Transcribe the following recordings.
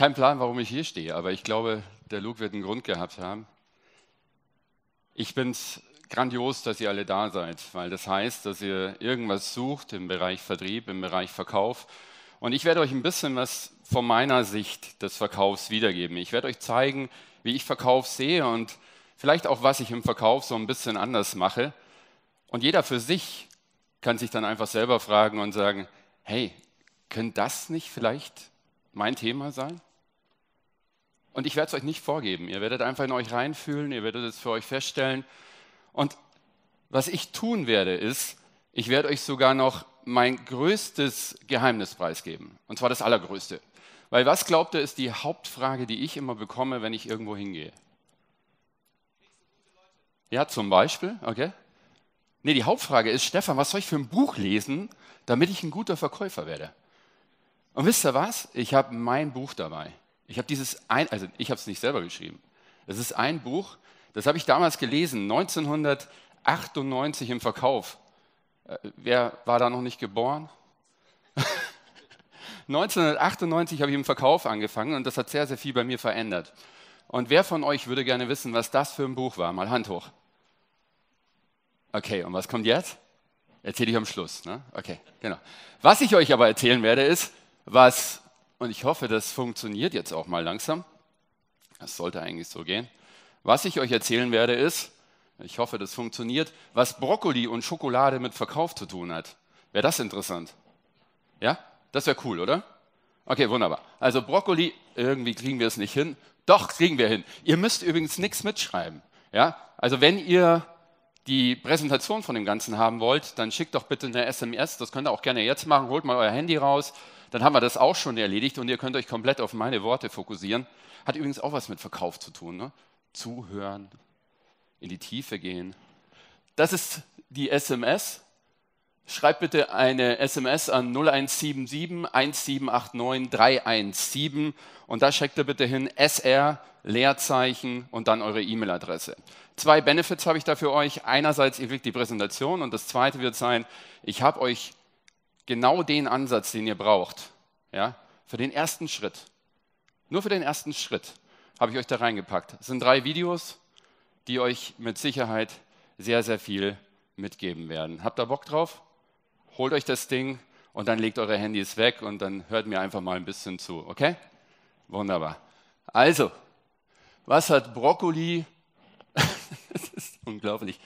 keinen Plan, warum ich hier stehe, aber ich glaube, der Luke wird einen Grund gehabt haben. Ich finde es grandios, dass ihr alle da seid, weil das heißt, dass ihr irgendwas sucht im Bereich Vertrieb, im Bereich Verkauf. Und ich werde euch ein bisschen was von meiner Sicht des Verkaufs wiedergeben. Ich werde euch zeigen, wie ich Verkauf sehe und vielleicht auch, was ich im Verkauf so ein bisschen anders mache. Und jeder für sich kann sich dann einfach selber fragen und sagen, hey, könnte das nicht vielleicht mein Thema sein? Und ich werde es euch nicht vorgeben. Ihr werdet einfach in euch reinfühlen, ihr werdet es für euch feststellen. Und was ich tun werde, ist, ich werde euch sogar noch mein größtes Geheimnis preisgeben. Und zwar das allergrößte. Weil was glaubt ihr, ist die Hauptfrage, die ich immer bekomme, wenn ich irgendwo hingehe? Ja, zum Beispiel, okay. Nee, die Hauptfrage ist, Stefan, was soll ich für ein Buch lesen, damit ich ein guter Verkäufer werde? Und wisst ihr was? Ich habe mein Buch dabei. Ich habe dieses ein, also ich habe es nicht selber geschrieben. Es ist ein Buch, das habe ich damals gelesen, 1998 im Verkauf. Äh, wer war da noch nicht geboren? 1998 habe ich im Verkauf angefangen und das hat sehr, sehr viel bei mir verändert. Und wer von euch würde gerne wissen, was das für ein Buch war? Mal Hand hoch. Okay, und was kommt jetzt? Erzähle ich am Schluss. Ne? Okay, genau. Was ich euch aber erzählen werde, ist, was und ich hoffe, das funktioniert jetzt auch mal langsam. Das sollte eigentlich so gehen. Was ich euch erzählen werde, ist, ich hoffe, das funktioniert, was Brokkoli und Schokolade mit Verkauf zu tun hat. Wäre das interessant? Ja? Das wäre cool, oder? Okay, wunderbar. Also Brokkoli, irgendwie kriegen wir es nicht hin. Doch, kriegen wir hin. Ihr müsst übrigens nichts mitschreiben. Ja? Also wenn ihr die Präsentation von dem Ganzen haben wollt, dann schickt doch bitte eine SMS. Das könnt ihr auch gerne jetzt machen. Holt mal euer Handy raus. Dann haben wir das auch schon erledigt und ihr könnt euch komplett auf meine Worte fokussieren. Hat übrigens auch was mit Verkauf zu tun. Ne? Zuhören, in die Tiefe gehen. Das ist die SMS schreib bitte eine SMS an 0177 1789 317 und da schickt ihr bitte hin SR, Leerzeichen und dann eure E-Mail-Adresse. Zwei Benefits habe ich da für euch. Einerseits, ihr kriegt die Präsentation und das zweite wird sein, ich habe euch genau den Ansatz, den ihr braucht, ja, für den ersten Schritt. Nur für den ersten Schritt habe ich euch da reingepackt. Es sind drei Videos, die euch mit Sicherheit sehr, sehr viel mitgeben werden. Habt ihr Bock drauf? holt euch das Ding und dann legt eure Handys weg und dann hört mir einfach mal ein bisschen zu, okay? Wunderbar. Also, was hat Brokkoli? das ist unglaublich.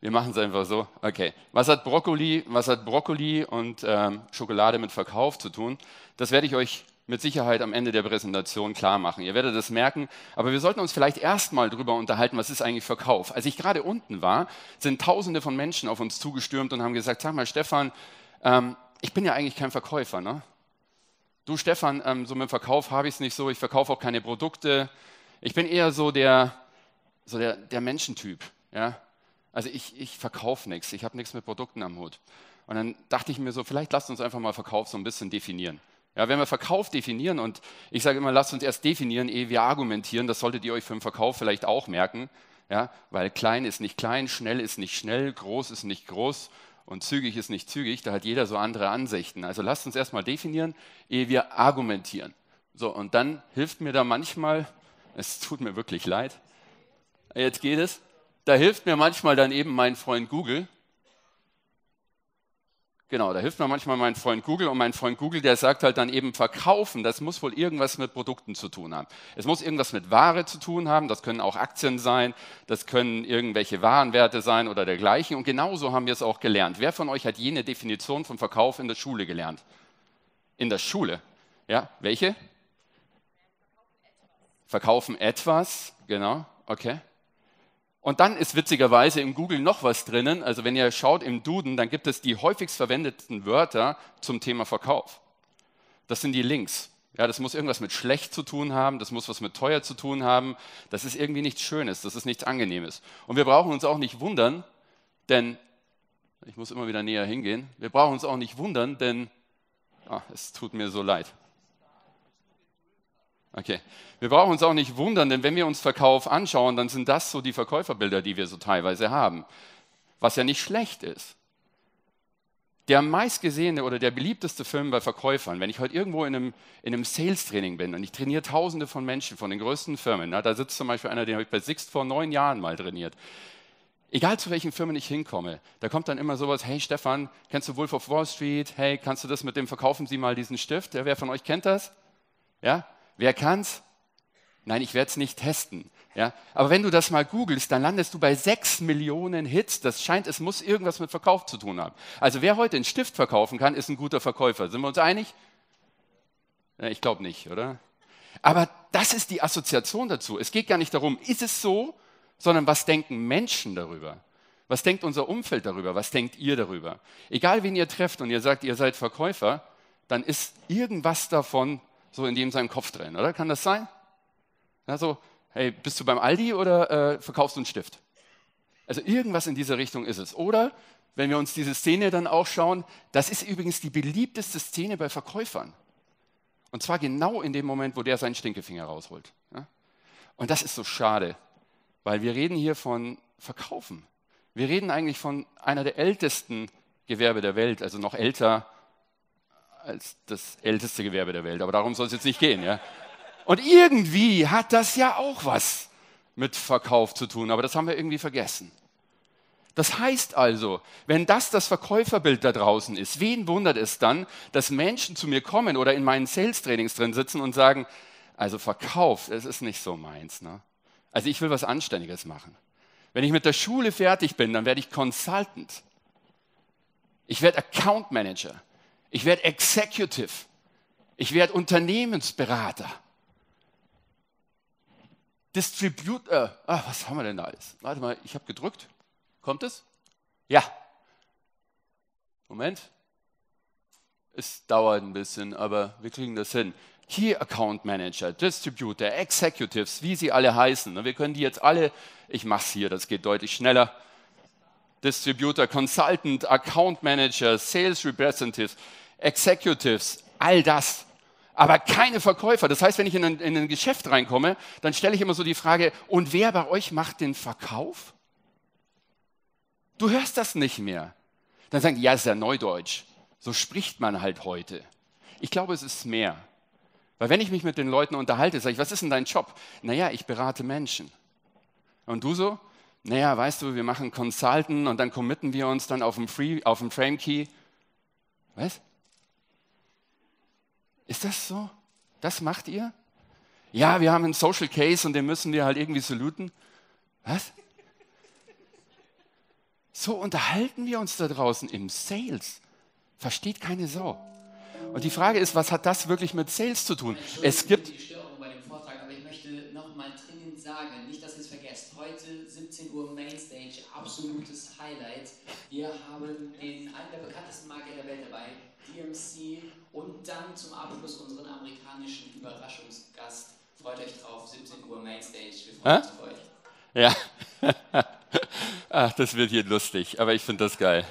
Wir machen es einfach so. Okay. Was hat Brokkoli, was hat Brokkoli und ähm, Schokolade mit Verkauf zu tun? Das werde ich euch mit Sicherheit am Ende der Präsentation klar machen. Ihr werdet das merken, aber wir sollten uns vielleicht erstmal drüber unterhalten, was ist eigentlich Verkauf. Als ich gerade unten war, sind Tausende von Menschen auf uns zugestürmt und haben gesagt, sag mal Stefan, ähm, ich bin ja eigentlich kein Verkäufer. Ne? Du Stefan, ähm, so mit dem Verkauf habe ich es nicht so, ich verkaufe auch keine Produkte. Ich bin eher so der, so der, der Menschentyp. Ja? Also ich, ich verkaufe nichts, ich habe nichts mit Produkten am Hut. Und dann dachte ich mir so, vielleicht lasst uns einfach mal Verkauf so ein bisschen definieren. Ja, wenn wir Verkauf definieren, und ich sage immer, lasst uns erst definieren, ehe wir argumentieren, das solltet ihr euch für den Verkauf vielleicht auch merken, ja, weil klein ist nicht klein, schnell ist nicht schnell, groß ist nicht groß und zügig ist nicht zügig, da hat jeder so andere Ansichten. Also lasst uns erstmal definieren, ehe wir argumentieren. So, und dann hilft mir da manchmal, es tut mir wirklich leid, jetzt geht es, da hilft mir manchmal dann eben mein Freund Google, Genau, da hilft mir manchmal mein Freund Google und mein Freund Google, der sagt halt dann eben verkaufen, das muss wohl irgendwas mit Produkten zu tun haben. Es muss irgendwas mit Ware zu tun haben, das können auch Aktien sein, das können irgendwelche Warenwerte sein oder dergleichen und genauso haben wir es auch gelernt. Wer von euch hat jene Definition von Verkauf in der Schule gelernt? In der Schule. Ja, welche? Verkaufen etwas, genau, okay. Und dann ist witzigerweise im Google noch was drinnen. Also wenn ihr schaut im Duden, dann gibt es die häufigst verwendeten Wörter zum Thema Verkauf. Das sind die Links. Ja, das muss irgendwas mit schlecht zu tun haben, das muss was mit teuer zu tun haben. Das ist irgendwie nichts Schönes, das ist nichts Angenehmes. Und wir brauchen uns auch nicht wundern, denn, ich muss immer wieder näher hingehen, wir brauchen uns auch nicht wundern, denn, ah, es tut mir so leid. Okay. Wir brauchen uns auch nicht wundern, denn wenn wir uns Verkauf anschauen, dann sind das so die Verkäuferbilder, die wir so teilweise haben, was ja nicht schlecht ist. Der meistgesehene oder der beliebteste Film bei Verkäufern, wenn ich heute irgendwo in einem, in einem Sales-Training bin und ich trainiere Tausende von Menschen von den größten Firmen, na, da sitzt zum Beispiel einer, den habe ich bei Sixt vor neun Jahren mal trainiert. Egal zu welchen Firmen ich hinkomme, da kommt dann immer sowas, hey Stefan, kennst du Wolf of Wall Street? Hey, kannst du das mit dem, verkaufen Sie mal diesen Stift? Ja, wer von euch kennt das? Ja, Wer kann's? Nein, ich werde es nicht testen. Ja? Aber wenn du das mal googelst, dann landest du bei 6 Millionen Hits. Das scheint, es muss irgendwas mit Verkauf zu tun haben. Also wer heute einen Stift verkaufen kann, ist ein guter Verkäufer. Sind wir uns einig? Ja, ich glaube nicht, oder? Aber das ist die Assoziation dazu. Es geht gar nicht darum, ist es so, sondern was denken Menschen darüber? Was denkt unser Umfeld darüber? Was denkt ihr darüber? Egal, wen ihr trefft und ihr sagt, ihr seid Verkäufer, dann ist irgendwas davon so in dem seinem Kopf drin, oder? Kann das sein? Ja, so, hey, bist du beim Aldi oder äh, verkaufst du einen Stift? Also irgendwas in dieser Richtung ist es. Oder wenn wir uns diese Szene dann auch schauen, das ist übrigens die beliebteste Szene bei Verkäufern. Und zwar genau in dem Moment, wo der seinen Stinkefinger rausholt. Ja? Und das ist so schade, weil wir reden hier von Verkaufen. Wir reden eigentlich von einer der ältesten Gewerbe der Welt, also noch älter als das älteste Gewerbe der Welt, aber darum soll es jetzt nicht gehen. Ja? Und irgendwie hat das ja auch was mit Verkauf zu tun, aber das haben wir irgendwie vergessen. Das heißt also, wenn das das Verkäuferbild da draußen ist, wen wundert es dann, dass Menschen zu mir kommen oder in meinen Sales-Trainings drin sitzen und sagen, also Verkauf, es ist nicht so meins. Ne? Also ich will was Anständiges machen. Wenn ich mit der Schule fertig bin, dann werde ich Consultant. Ich werde Account Manager. Ich werde Executive. Ich werde Unternehmensberater. Distributor. Ah, was haben wir denn da alles? Warte mal, ich habe gedrückt. Kommt es? Ja. Moment. Es dauert ein bisschen, aber wir kriegen das hin. Key Account Manager, Distributor, Executives, wie sie alle heißen. Wir können die jetzt alle, ich mache es hier, das geht deutlich schneller. Distributor, Consultant, Account Manager, Sales Representatives, Executives, all das. Aber keine Verkäufer. Das heißt, wenn ich in ein, in ein Geschäft reinkomme, dann stelle ich immer so die Frage, und wer bei euch macht den Verkauf? Du hörst das nicht mehr. Dann sagen, ja, ist ja Neudeutsch. So spricht man halt heute. Ich glaube, es ist mehr. Weil wenn ich mich mit den Leuten unterhalte, sage ich, was ist denn dein Job? Naja, ich berate Menschen. Und du so? naja, weißt du, wir machen Consultant und dann committen wir uns dann auf dem, Free, auf dem Frame Key. Was? Ist das so? Das macht ihr? Ja, wir haben einen Social Case und den müssen wir halt irgendwie saluten. Was? So unterhalten wir uns da draußen im Sales. Versteht keine Sau. Und die Frage ist, was hat das wirklich mit Sales zu tun? Es gibt. Die Störung bei dem Vortrag, aber ich möchte nochmal dringend sagen, Fest. Heute 17 Uhr Mainstage, absolutes Highlight. Wir haben den, einen der bekanntesten Marken der Welt dabei, DMC. Und dann zum Abschluss unseren amerikanischen Überraschungsgast. Freut euch drauf, 17 Uhr Mainstage. Wir freuen uns auf euch. Ja. Ach, das wird hier lustig, aber ich finde das geil.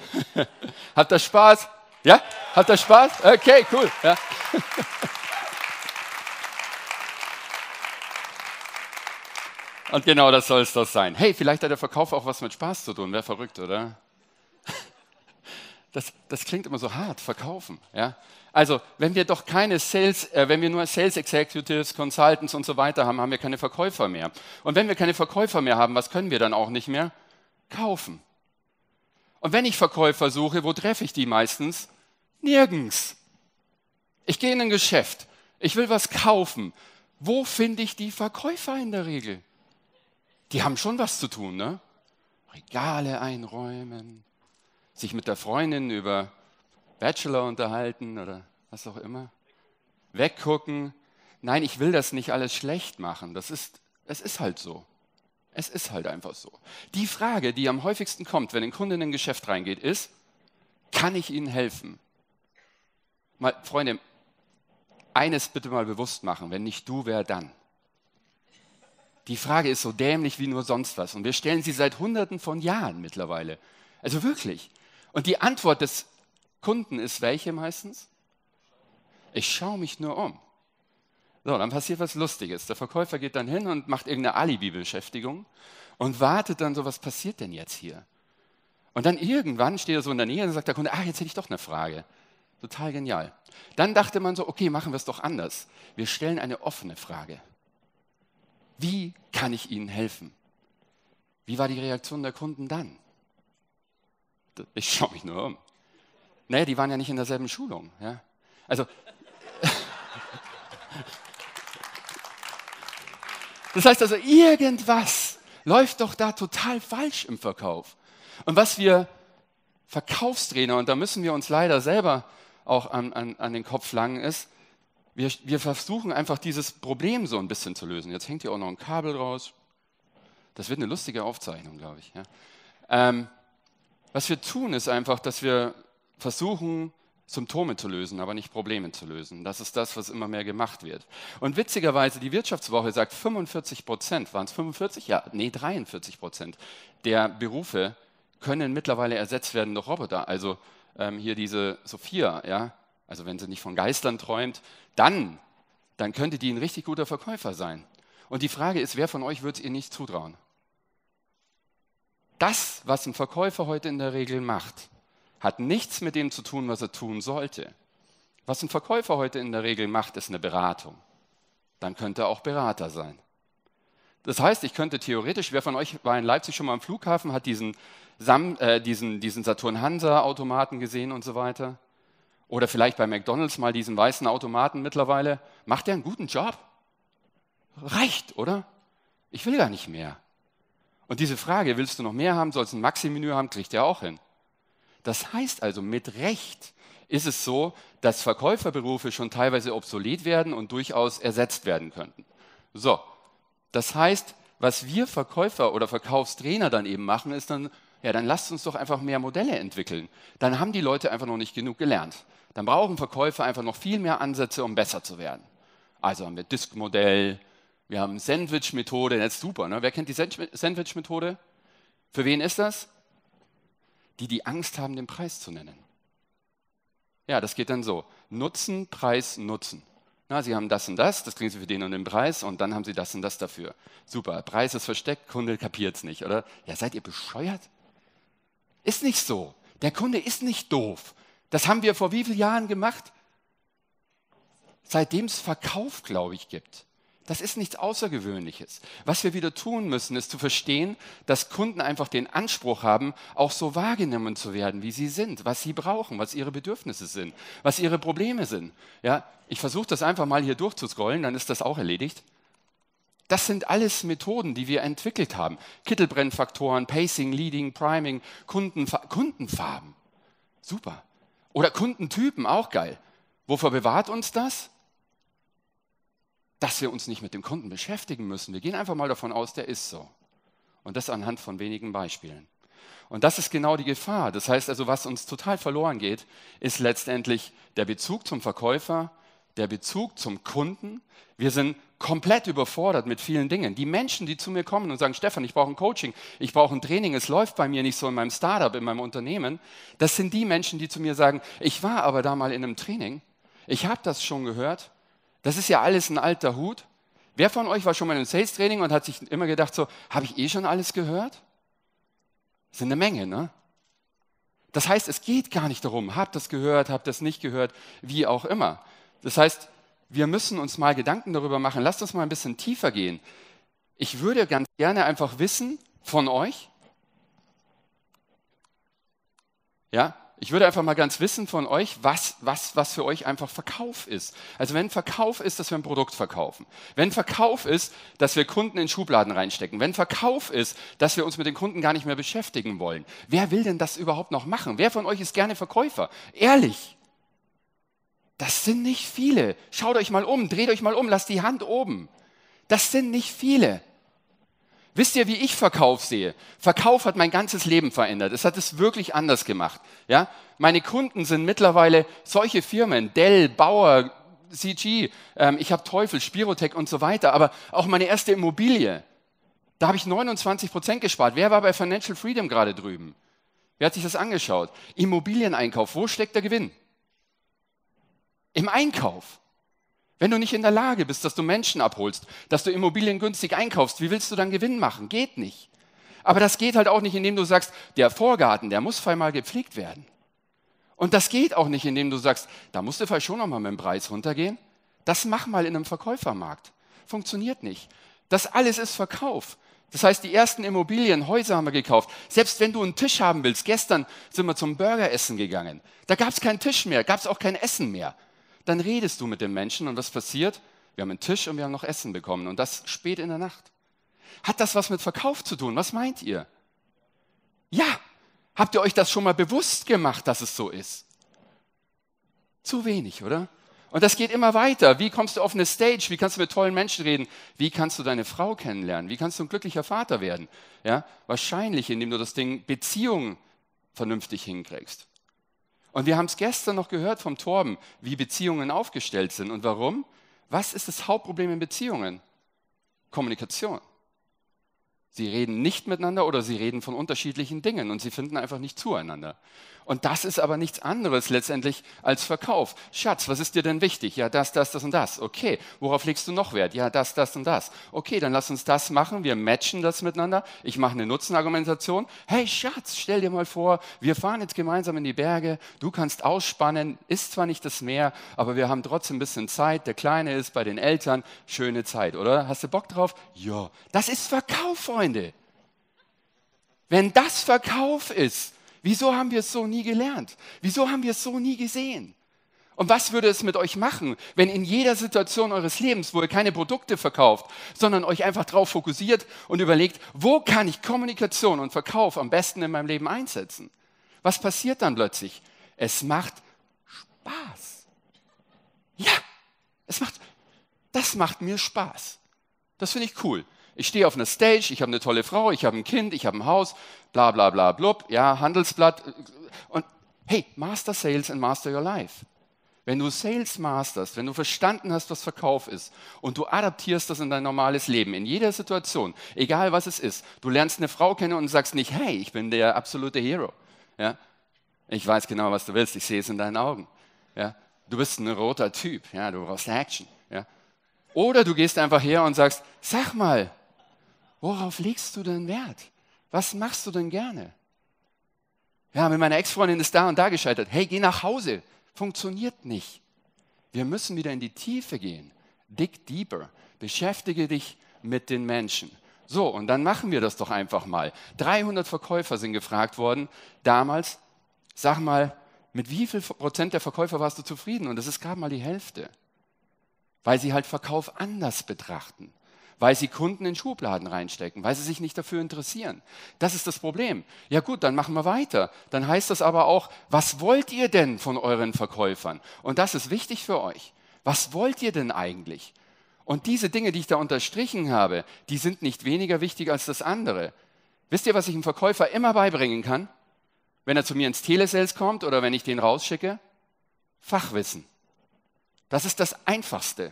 Habt ihr Spaß? Ja? Habt ihr Spaß? Okay, cool. Ja. Und genau das soll es doch sein. Hey, vielleicht hat der Verkauf auch was mit Spaß zu tun. Wäre verrückt, oder? Das, das, klingt immer so hart, verkaufen. Ja? Also, wenn wir doch keine Sales, äh, wenn wir nur Sales Executives, Consultants und so weiter haben, haben wir keine Verkäufer mehr. Und wenn wir keine Verkäufer mehr haben, was können wir dann auch nicht mehr? Kaufen. Und wenn ich Verkäufer suche, wo treffe ich die meistens? Nirgends. Ich gehe in ein Geschäft. Ich will was kaufen. Wo finde ich die Verkäufer in der Regel? die haben schon was zu tun, ne? Regale einräumen, sich mit der Freundin über Bachelor unterhalten oder was auch immer. Weggucken. Nein, ich will das nicht alles schlecht machen. Das ist, es ist halt so. Es ist halt einfach so. Die Frage, die am häufigsten kommt, wenn ein Kunde in ein Geschäft reingeht, ist, kann ich Ihnen helfen? Mal, Freunde, eines bitte mal bewusst machen, wenn nicht du, wer dann? Die Frage ist so dämlich wie nur sonst was. Und wir stellen sie seit Hunderten von Jahren mittlerweile. Also wirklich. Und die Antwort des Kunden ist welche meistens? Ich schaue mich nur um. So, dann passiert was Lustiges. Der Verkäufer geht dann hin und macht irgendeine Alibi-Beschäftigung und wartet dann so, was passiert denn jetzt hier? Und dann irgendwann steht er so in der Nähe und sagt der Kunde, ach, jetzt hätte ich doch eine Frage. Total genial. Dann dachte man so, okay, machen wir es doch anders. Wir stellen eine offene Frage wie kann ich Ihnen helfen? Wie war die Reaktion der Kunden dann? Ich schaue mich nur um. Naja, die waren ja nicht in derselben Schulung. Ja? Also, das heißt also, irgendwas läuft doch da total falsch im Verkauf. Und was wir Verkaufstrainer, und da müssen wir uns leider selber auch an, an, an den Kopf langen, ist, wir, wir versuchen einfach dieses Problem so ein bisschen zu lösen. Jetzt hängt hier auch noch ein Kabel raus. Das wird eine lustige Aufzeichnung, glaube ich. Ja. Ähm, was wir tun, ist einfach, dass wir versuchen, Symptome zu lösen, aber nicht Probleme zu lösen. Das ist das, was immer mehr gemacht wird. Und witzigerweise, die Wirtschaftswoche sagt, 45 Prozent, waren es 45? Ja, nee, 43 Prozent der Berufe können mittlerweile ersetzt werden durch Roboter. Also ähm, hier diese Sophia, ja, also wenn sie nicht von Geistern träumt, dann, dann könnte die ein richtig guter Verkäufer sein. Und die Frage ist, wer von euch wird es ihr nicht zutrauen? Das, was ein Verkäufer heute in der Regel macht, hat nichts mit dem zu tun, was er tun sollte. Was ein Verkäufer heute in der Regel macht, ist eine Beratung. Dann könnte er auch Berater sein. Das heißt, ich könnte theoretisch, wer von euch war in Leipzig schon mal am Flughafen, hat diesen, äh, diesen, diesen Saturn-Hansa-Automaten gesehen und so weiter? Oder vielleicht bei McDonald's mal diesen weißen Automaten mittlerweile. Macht der einen guten Job? Reicht, oder? Ich will gar nicht mehr. Und diese Frage, willst du noch mehr haben, sollst du ein maxi haben, kriegt er auch hin. Das heißt also, mit Recht ist es so, dass Verkäuferberufe schon teilweise obsolet werden und durchaus ersetzt werden könnten. So, das heißt, was wir Verkäufer oder Verkaufstrainer dann eben machen, ist dann, ja, dann lasst uns doch einfach mehr Modelle entwickeln. Dann haben die Leute einfach noch nicht genug gelernt dann brauchen Verkäufer einfach noch viel mehr Ansätze, um besser zu werden. Also haben wir Diskmodell, wir haben Sandwich-Methode, das ist super. Ne? Wer kennt die Sandwich-Methode? Für wen ist das? Die, die Angst haben, den Preis zu nennen. Ja, das geht dann so. Nutzen, Preis, Nutzen. Na, Sie haben das und das, das kriegen Sie für den und den Preis und dann haben Sie das und das dafür. Super, Preis ist versteckt, Kunde kapiert es nicht, oder? Ja, seid ihr bescheuert? Ist nicht so. Der Kunde ist nicht doof. Das haben wir vor wie vielen Jahren gemacht? Seitdem es Verkauf, glaube ich, gibt. Das ist nichts Außergewöhnliches. Was wir wieder tun müssen, ist zu verstehen, dass Kunden einfach den Anspruch haben, auch so wahrgenommen zu werden, wie sie sind, was sie brauchen, was ihre Bedürfnisse sind, was ihre Probleme sind. Ja, ich versuche das einfach mal hier durchzuscrollen, dann ist das auch erledigt. Das sind alles Methoden, die wir entwickelt haben. Kittelbrennfaktoren, Pacing, Leading, Priming, Kundenfa Kundenfarben. Super. Oder Kundentypen, auch geil. Wovor bewahrt uns das? Dass wir uns nicht mit dem Kunden beschäftigen müssen. Wir gehen einfach mal davon aus, der ist so. Und das anhand von wenigen Beispielen. Und das ist genau die Gefahr. Das heißt also, was uns total verloren geht, ist letztendlich der Bezug zum Verkäufer der Bezug zum Kunden. Wir sind komplett überfordert mit vielen Dingen. Die Menschen, die zu mir kommen und sagen, Stefan, ich brauche ein Coaching, ich brauche ein Training, es läuft bei mir nicht so in meinem Startup, in meinem Unternehmen, das sind die Menschen, die zu mir sagen, ich war aber da mal in einem Training, ich habe das schon gehört, das ist ja alles ein alter Hut. Wer von euch war schon mal in einem Sales Training und hat sich immer gedacht, so, habe ich eh schon alles gehört? Das sind eine Menge, ne? Das heißt, es geht gar nicht darum, habt das gehört, habt das nicht gehört, wie auch immer. Das heißt, wir müssen uns mal Gedanken darüber machen. Lasst uns mal ein bisschen tiefer gehen. Ich würde ganz gerne einfach wissen von euch. Ja, ich würde einfach mal ganz wissen von euch, was, was, was für euch einfach Verkauf ist. Also wenn Verkauf ist, dass wir ein Produkt verkaufen. Wenn Verkauf ist, dass wir Kunden in Schubladen reinstecken. Wenn Verkauf ist, dass wir uns mit den Kunden gar nicht mehr beschäftigen wollen. Wer will denn das überhaupt noch machen? Wer von euch ist gerne Verkäufer? Ehrlich. Das sind nicht viele. Schaut euch mal um, dreht euch mal um, lasst die Hand oben. Das sind nicht viele. Wisst ihr, wie ich Verkauf sehe? Verkauf hat mein ganzes Leben verändert. Es hat es wirklich anders gemacht. Ja? Meine Kunden sind mittlerweile solche Firmen, Dell, Bauer, CG, ähm, ich habe Teufel, Spirotech und so weiter, aber auch meine erste Immobilie. Da habe ich 29 Prozent gespart. Wer war bei Financial Freedom gerade drüben? Wer hat sich das angeschaut? Immobilieneinkauf, wo steckt der Gewinn? im Einkauf. Wenn du nicht in der Lage bist, dass du Menschen abholst, dass du Immobilien günstig einkaufst, wie willst du dann Gewinn machen? Geht nicht. Aber das geht halt auch nicht, indem du sagst, der Vorgarten, der muss einmal gepflegt werden. Und das geht auch nicht, indem du sagst, da musst du vielleicht schon nochmal mit dem Preis runtergehen. Das mach mal in einem Verkäufermarkt. Funktioniert nicht. Das alles ist Verkauf. Das heißt, die ersten Immobilien, Häuser haben wir gekauft. Selbst wenn du einen Tisch haben willst, gestern sind wir zum Burgeressen gegangen. Da gab es keinen Tisch mehr, gab es auch kein Essen mehr dann redest du mit dem Menschen und was passiert? Wir haben einen Tisch und wir haben noch Essen bekommen und das spät in der Nacht. Hat das was mit Verkauf zu tun? Was meint ihr? Ja, habt ihr euch das schon mal bewusst gemacht, dass es so ist? Zu wenig, oder? Und das geht immer weiter. Wie kommst du auf eine Stage? Wie kannst du mit tollen Menschen reden? Wie kannst du deine Frau kennenlernen? Wie kannst du ein glücklicher Vater werden? Ja, wahrscheinlich, indem du das Ding Beziehung vernünftig hinkriegst. Und wir haben es gestern noch gehört vom Torben, wie Beziehungen aufgestellt sind und warum. Was ist das Hauptproblem in Beziehungen? Kommunikation. Sie reden nicht miteinander oder sie reden von unterschiedlichen Dingen und sie finden einfach nicht zueinander. Und das ist aber nichts anderes letztendlich als Verkauf. Schatz, was ist dir denn wichtig? Ja, das, das, das und das. Okay, worauf legst du noch Wert? Ja, das, das und das. Okay, dann lass uns das machen. Wir matchen das miteinander. Ich mache eine Nutzenargumentation. Hey, Schatz, stell dir mal vor, wir fahren jetzt gemeinsam in die Berge. Du kannst ausspannen. Ist zwar nicht das Meer, aber wir haben trotzdem ein bisschen Zeit. Der Kleine ist bei den Eltern. Schöne Zeit, oder? Hast du Bock drauf? Ja. Das ist Verkauf, Freunde. Wenn das Verkauf ist, Wieso haben wir es so nie gelernt? Wieso haben wir es so nie gesehen? Und was würde es mit euch machen, wenn in jeder Situation eures Lebens, wo ihr keine Produkte verkauft, sondern euch einfach darauf fokussiert und überlegt, wo kann ich Kommunikation und Verkauf am besten in meinem Leben einsetzen? Was passiert dann plötzlich? Es macht Spaß. Ja, es macht, das macht mir Spaß. Das finde ich cool. Ich stehe auf einer Stage, ich habe eine tolle Frau, ich habe ein Kind, ich habe ein Haus, bla bla bla blub, ja, Handelsblatt. Und hey, Master Sales and Master Your Life. Wenn du Sales masterst, wenn du verstanden hast, was Verkauf ist und du adaptierst das in dein normales Leben, in jeder Situation, egal was es ist, du lernst eine Frau kennen und sagst nicht, hey, ich bin der absolute Hero. Ja? Ich weiß genau, was du willst, ich sehe es in deinen Augen. Ja? Du bist ein roter Typ, ja? du brauchst Action. Ja? Oder du gehst einfach her und sagst, sag mal, Worauf legst du denn Wert? Was machst du denn gerne? Ja, mit meiner Ex-Freundin ist da und da gescheitert. Hey, geh nach Hause. Funktioniert nicht. Wir müssen wieder in die Tiefe gehen. Dig deeper. Beschäftige dich mit den Menschen. So, und dann machen wir das doch einfach mal. 300 Verkäufer sind gefragt worden damals. Sag mal, mit wie viel Prozent der Verkäufer warst du zufrieden? Und das ist gerade mal die Hälfte. Weil sie halt Verkauf anders betrachten weil sie Kunden in Schubladen reinstecken, weil sie sich nicht dafür interessieren. Das ist das Problem. Ja gut, dann machen wir weiter. Dann heißt das aber auch, was wollt ihr denn von euren Verkäufern? Und das ist wichtig für euch. Was wollt ihr denn eigentlich? Und diese Dinge, die ich da unterstrichen habe, die sind nicht weniger wichtig als das andere. Wisst ihr, was ich einem Verkäufer immer beibringen kann, wenn er zu mir ins Telesales kommt oder wenn ich den rausschicke? Fachwissen. Das ist das Einfachste.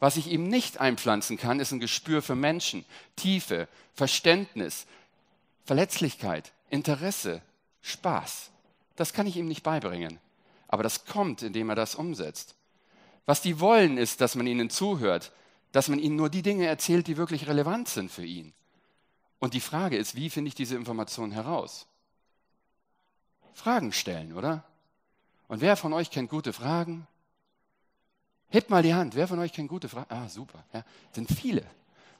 Was ich ihm nicht einpflanzen kann, ist ein Gespür für Menschen, Tiefe, Verständnis, Verletzlichkeit, Interesse, Spaß. Das kann ich ihm nicht beibringen. Aber das kommt, indem er das umsetzt. Was die wollen, ist, dass man ihnen zuhört, dass man ihnen nur die Dinge erzählt, die wirklich relevant sind für ihn. Und die Frage ist, wie finde ich diese Informationen heraus? Fragen stellen, oder? Und wer von euch kennt gute Fragen? Hebt mal die Hand. Wer von euch kennt gute Fragen? Ah, super. Ja, sind viele.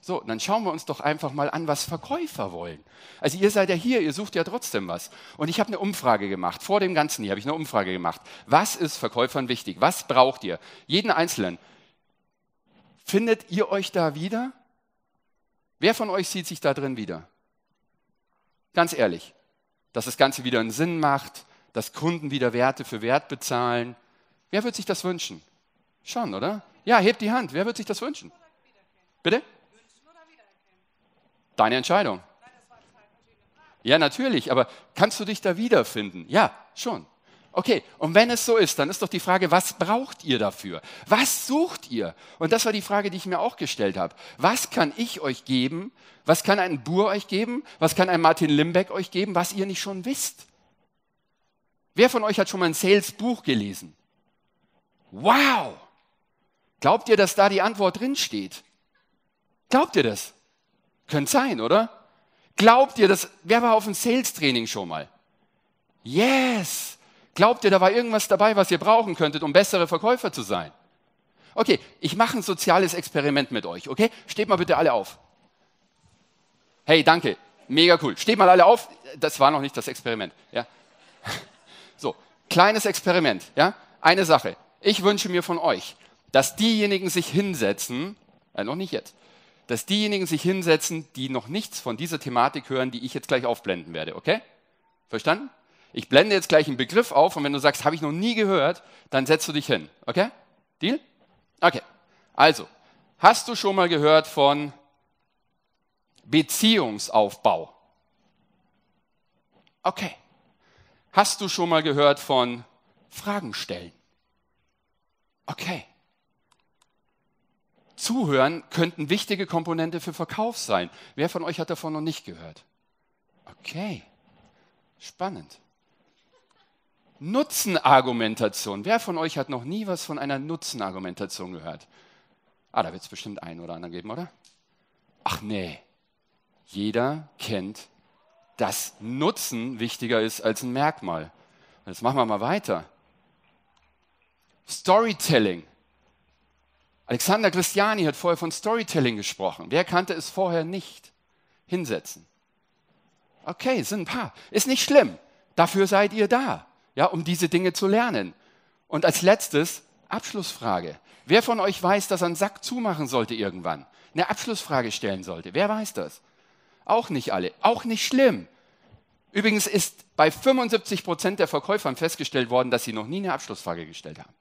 So, dann schauen wir uns doch einfach mal an, was Verkäufer wollen. Also ihr seid ja hier, ihr sucht ja trotzdem was. Und ich habe eine Umfrage gemacht. Vor dem Ganzen hier habe ich eine Umfrage gemacht. Was ist Verkäufern wichtig? Was braucht ihr? Jeden Einzelnen. Findet ihr euch da wieder? Wer von euch sieht sich da drin wieder? Ganz ehrlich, dass das Ganze wieder einen Sinn macht, dass Kunden wieder Werte für Wert bezahlen. Wer würde sich das wünschen? Schon, oder? Ja, hebt die Hand. Wer wird sich das wünschen? Bitte? Deine Entscheidung. Ja, natürlich, aber kannst du dich da wiederfinden? Ja, schon. Okay, und wenn es so ist, dann ist doch die Frage, was braucht ihr dafür? Was sucht ihr? Und das war die Frage, die ich mir auch gestellt habe. Was kann ich euch geben? Was kann ein Bur euch geben? Was kann ein Martin Limbeck euch geben, was ihr nicht schon wisst? Wer von euch hat schon mal ein Sales-Buch gelesen? Wow! Glaubt ihr, dass da die Antwort drin steht? Glaubt ihr das? Könnte sein, oder? Glaubt ihr, dass, wer war auf dem Sales Training schon mal? Yes! Glaubt ihr, da war irgendwas dabei, was ihr brauchen könntet, um bessere Verkäufer zu sein? Okay, ich mache ein soziales Experiment mit euch, okay? Steht mal bitte alle auf. Hey, danke. Mega cool. Steht mal alle auf. Das war noch nicht das Experiment, ja? So, kleines Experiment, ja? Eine Sache. Ich wünsche mir von euch, dass diejenigen sich hinsetzen, äh, noch nicht jetzt, dass diejenigen sich hinsetzen, die noch nichts von dieser Thematik hören, die ich jetzt gleich aufblenden werde, okay? Verstanden? Ich blende jetzt gleich einen Begriff auf und wenn du sagst, habe ich noch nie gehört, dann setzt du dich hin, okay? Deal? Okay. Also, hast du schon mal gehört von Beziehungsaufbau? Okay. Hast du schon mal gehört von Fragen stellen? Okay. Zuhören könnten wichtige Komponente für Verkauf sein. Wer von euch hat davon noch nicht gehört? Okay, spannend. Nutzenargumentation. Wer von euch hat noch nie was von einer Nutzenargumentation gehört? Ah, da wird es bestimmt einen oder anderen geben, oder? Ach nee, jeder kennt, dass Nutzen wichtiger ist als ein Merkmal. Jetzt machen wir mal weiter. Storytelling. Alexander Christiani hat vorher von Storytelling gesprochen. Wer kannte es vorher nicht? Hinsetzen. Okay, sind ein paar. Ist nicht schlimm. Dafür seid ihr da, ja, um diese Dinge zu lernen. Und als letztes Abschlussfrage. Wer von euch weiß, dass er einen Sack zumachen sollte irgendwann? Eine Abschlussfrage stellen sollte. Wer weiß das? Auch nicht alle. Auch nicht schlimm. Übrigens ist bei 75 Prozent der Verkäufern festgestellt worden, dass sie noch nie eine Abschlussfrage gestellt haben.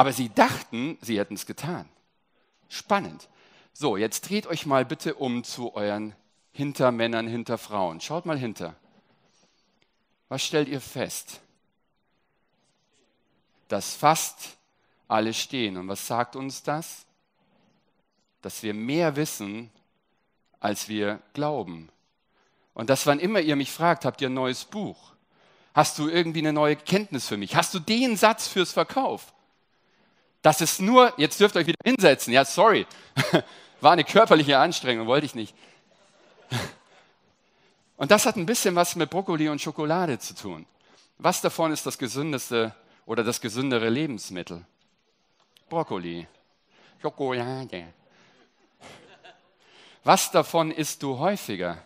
Aber sie dachten, sie hätten es getan. Spannend. So, jetzt dreht euch mal bitte um zu euren Hintermännern, Hinterfrauen. Schaut mal hinter. Was stellt ihr fest? Dass fast alle stehen. Und was sagt uns das? Dass wir mehr wissen, als wir glauben. Und dass wann immer ihr mich fragt, habt ihr ein neues Buch? Hast du irgendwie eine neue Kenntnis für mich? Hast du den Satz fürs Verkauf? Das ist nur, jetzt dürft ihr euch wieder hinsetzen. Ja, sorry. War eine körperliche Anstrengung, wollte ich nicht. Und das hat ein bisschen was mit Brokkoli und Schokolade zu tun. Was davon ist das gesündeste oder das gesündere Lebensmittel? Brokkoli, Schokolade. Was davon isst du häufiger?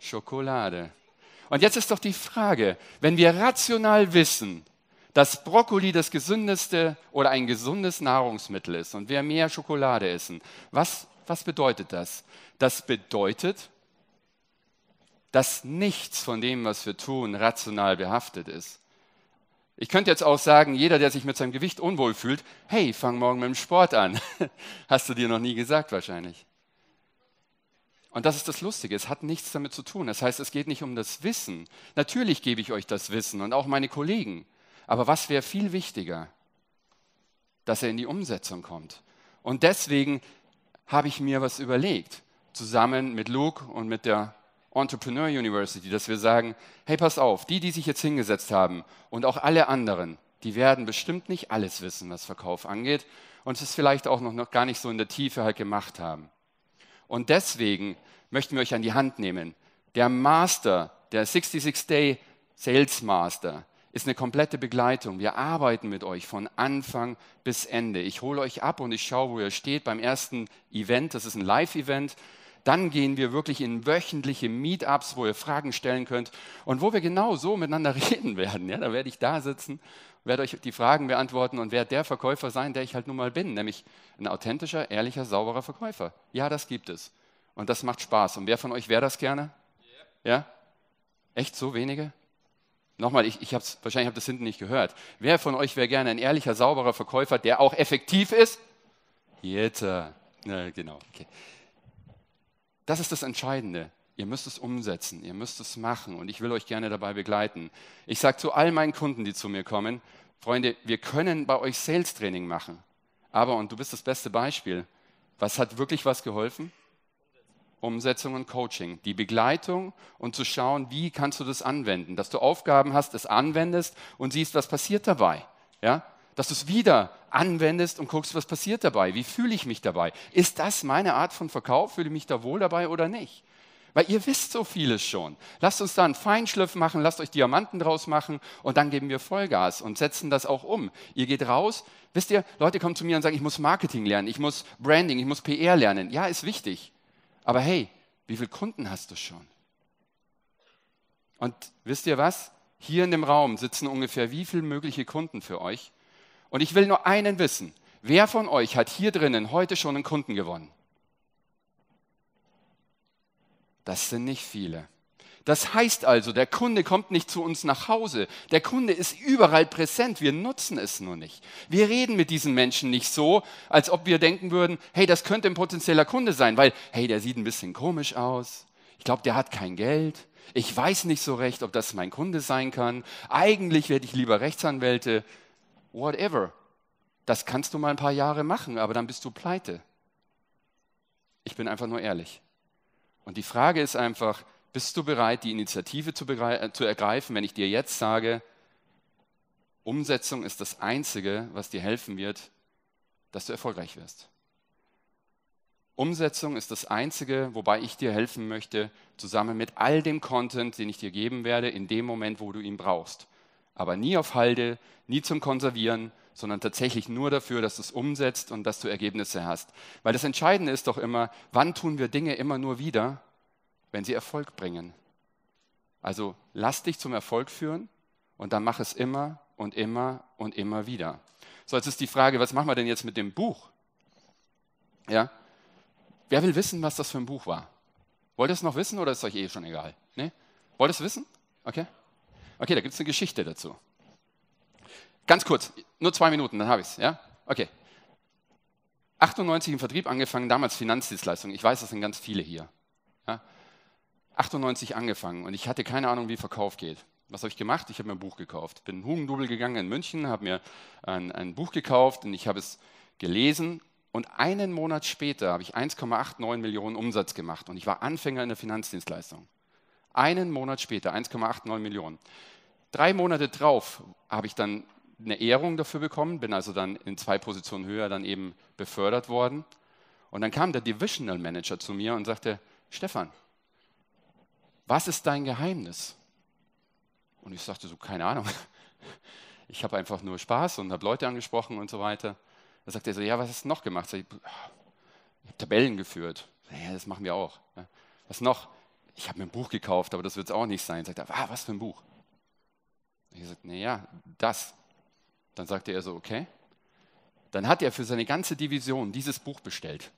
Schokolade. Und jetzt ist doch die Frage, wenn wir rational wissen, dass Brokkoli das gesündeste oder ein gesundes Nahrungsmittel ist und wir mehr Schokolade essen. Was, was bedeutet das? Das bedeutet, dass nichts von dem, was wir tun, rational behaftet ist. Ich könnte jetzt auch sagen, jeder, der sich mit seinem Gewicht unwohl fühlt, hey, fang morgen mit dem Sport an. Hast du dir noch nie gesagt wahrscheinlich. Und das ist das Lustige, es hat nichts damit zu tun. Das heißt, es geht nicht um das Wissen. Natürlich gebe ich euch das Wissen und auch meine Kollegen. Aber was wäre viel wichtiger? Dass er in die Umsetzung kommt. Und deswegen habe ich mir was überlegt, zusammen mit Luke und mit der Entrepreneur University, dass wir sagen, hey, pass auf, die, die sich jetzt hingesetzt haben und auch alle anderen, die werden bestimmt nicht alles wissen, was Verkauf angeht und es vielleicht auch noch, noch gar nicht so in der Tiefe halt gemacht haben. Und deswegen möchten wir euch an die Hand nehmen. Der Master, der 66-Day Sales Master, ist eine komplette Begleitung. Wir arbeiten mit euch von Anfang bis Ende. Ich hole euch ab und ich schaue, wo ihr steht beim ersten Event. Das ist ein Live-Event. Dann gehen wir wirklich in wöchentliche Meetups, wo ihr Fragen stellen könnt und wo wir genau so miteinander reden werden. Ja, da werde ich da sitzen, werde euch die Fragen beantworten und werde der Verkäufer sein, der ich halt nun mal bin, nämlich ein authentischer, ehrlicher, sauberer Verkäufer. Ja, das gibt es. Und das macht Spaß. Und wer von euch wäre das gerne? Ja? Echt so wenige? Nochmal, ich, ich hab's, wahrscheinlich habt das hinten nicht gehört. Wer von euch wäre gerne ein ehrlicher, sauberer Verkäufer, der auch effektiv ist? Jetzt, äh, genau. Okay. Das ist das Entscheidende. Ihr müsst es umsetzen, ihr müsst es machen und ich will euch gerne dabei begleiten. Ich sage zu all meinen Kunden, die zu mir kommen, Freunde, wir können bei euch Sales Training machen. Aber, und du bist das beste Beispiel, was hat wirklich was geholfen? Umsetzung und Coaching, die Begleitung und zu schauen, wie kannst du das anwenden, dass du Aufgaben hast, es anwendest und siehst, was passiert dabei. Ja? Dass du es wieder anwendest und guckst, was passiert dabei, wie fühle ich mich dabei. Ist das meine Art von Verkauf? Fühle ich mich da wohl dabei oder nicht? Weil ihr wisst so vieles schon. Lasst uns da einen Feinschliff machen, lasst euch Diamanten draus machen und dann geben wir Vollgas und setzen das auch um. Ihr geht raus, wisst ihr, Leute kommen zu mir und sagen, ich muss Marketing lernen, ich muss Branding, ich muss PR lernen. Ja, ist wichtig. Aber hey, wie viele Kunden hast du schon? Und wisst ihr was? Hier in dem Raum sitzen ungefähr wie viele mögliche Kunden für euch? Und ich will nur einen wissen. Wer von euch hat hier drinnen heute schon einen Kunden gewonnen? Das sind nicht viele. Das heißt also, der Kunde kommt nicht zu uns nach Hause. Der Kunde ist überall präsent. Wir nutzen es nur nicht. Wir reden mit diesen Menschen nicht so, als ob wir denken würden, hey, das könnte ein potenzieller Kunde sein, weil, hey, der sieht ein bisschen komisch aus. Ich glaube, der hat kein Geld. Ich weiß nicht so recht, ob das mein Kunde sein kann. Eigentlich werde ich lieber Rechtsanwälte. Whatever. Das kannst du mal ein paar Jahre machen, aber dann bist du pleite. Ich bin einfach nur ehrlich. Und die Frage ist einfach, bist du bereit, die Initiative zu, äh, zu ergreifen, wenn ich dir jetzt sage, Umsetzung ist das Einzige, was dir helfen wird, dass du erfolgreich wirst? Umsetzung ist das Einzige, wobei ich dir helfen möchte, zusammen mit all dem Content, den ich dir geben werde, in dem Moment, wo du ihn brauchst. Aber nie auf Halde, nie zum Konservieren, sondern tatsächlich nur dafür, dass du es umsetzt und dass du Ergebnisse hast. Weil das Entscheidende ist doch immer, wann tun wir Dinge immer nur wieder wenn sie Erfolg bringen. Also lass dich zum Erfolg führen und dann mach es immer und immer und immer wieder. So, jetzt ist die Frage, was machen wir denn jetzt mit dem Buch? Ja? Wer will wissen, was das für ein Buch war? Wollt ihr es noch wissen oder ist es euch eh schon egal? Nee? Wollt ihr es wissen? Okay? Okay, da gibt es eine Geschichte dazu. Ganz kurz, nur zwei Minuten, dann habe ich es. Ja? Okay. 98 im Vertrieb angefangen, damals Finanzdienstleistungen. Ich weiß, das sind ganz viele hier. Ja? 98 angefangen und ich hatte keine Ahnung, wie Verkauf geht. Was habe ich gemacht? Ich habe mir ein Buch gekauft. Bin in Hugendubel gegangen in München, habe mir ein, ein Buch gekauft und ich habe es gelesen. Und einen Monat später habe ich 1,89 Millionen Umsatz gemacht und ich war Anfänger in der Finanzdienstleistung. Einen Monat später 1,89 Millionen. Drei Monate drauf habe ich dann eine Ehrung dafür bekommen, bin also dann in zwei Positionen höher dann eben befördert worden. Und dann kam der Divisional Manager zu mir und sagte, Stefan, was ist dein Geheimnis? Und ich sagte so, keine Ahnung. Ich habe einfach nur Spaß und habe Leute angesprochen und so weiter. Da sagte er so, ja, was hast du noch gemacht? Ich, habe Tabellen geführt. Ja, das machen wir auch. Was noch? Ich habe mir ein Buch gekauft, aber das wird es auch nicht sein. Sagt er, ah, was für ein Buch? Ich sagte, naja, das. Dann sagte er so, okay. Dann hat er für seine ganze Division dieses Buch bestellt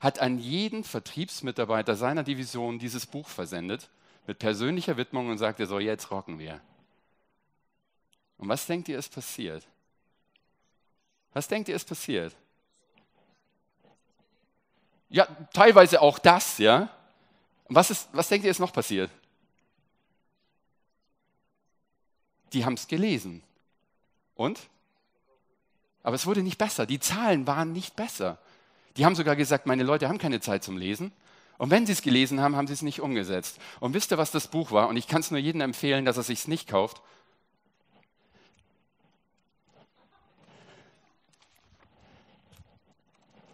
hat an jeden Vertriebsmitarbeiter seiner Division dieses Buch versendet mit persönlicher Widmung und sagte so, jetzt rocken wir. Und was denkt ihr, ist passiert? Was denkt ihr, ist passiert? Ja, teilweise auch das, ja. was, ist, was denkt ihr, ist noch passiert? Die haben es gelesen. Und? Aber es wurde nicht besser. Die Zahlen waren nicht besser. Die haben sogar gesagt, meine Leute haben keine Zeit zum Lesen. Und wenn sie es gelesen haben, haben sie es nicht umgesetzt. Und wisst ihr, was das Buch war? Und ich kann es nur jedem empfehlen, dass er sich es nicht kauft.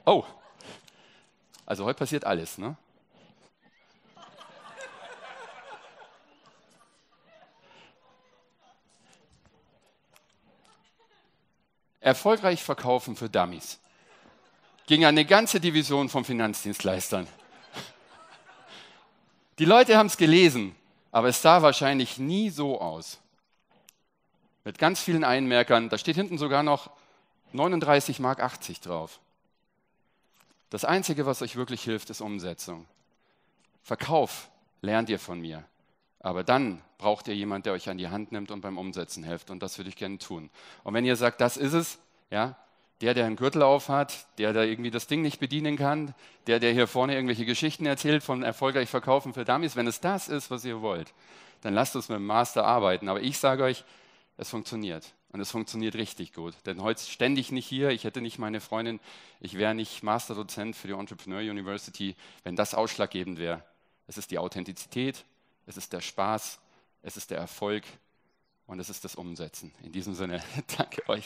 Oh, also heute passiert alles, ne? Erfolgreich verkaufen für Dummies gegen eine ganze Division von Finanzdienstleistern. Die Leute haben es gelesen, aber es sah wahrscheinlich nie so aus. Mit ganz vielen Einmerkern. Da steht hinten sogar noch 39 Mark 80 drauf. Das Einzige, was euch wirklich hilft, ist Umsetzung. Verkauf lernt ihr von mir. Aber dann braucht ihr jemanden, der euch an die Hand nimmt und beim Umsetzen hilft. Und das würde ich gerne tun. Und wenn ihr sagt, das ist es, ja, der, der einen Gürtel aufhat, der da irgendwie das Ding nicht bedienen kann, der, der hier vorne irgendwelche Geschichten erzählt von erfolgreich verkaufen für Dummies, wenn es das ist, was ihr wollt, dann lasst uns mit dem Master arbeiten. Aber ich sage euch, es funktioniert. Und es funktioniert richtig gut. Denn heute ständig nicht hier, ich hätte nicht meine Freundin, ich wäre nicht Masterdozent für die Entrepreneur University, wenn das ausschlaggebend wäre. Es ist die Authentizität, es ist der Spaß, es ist der Erfolg und es ist das Umsetzen. In diesem Sinne, danke euch.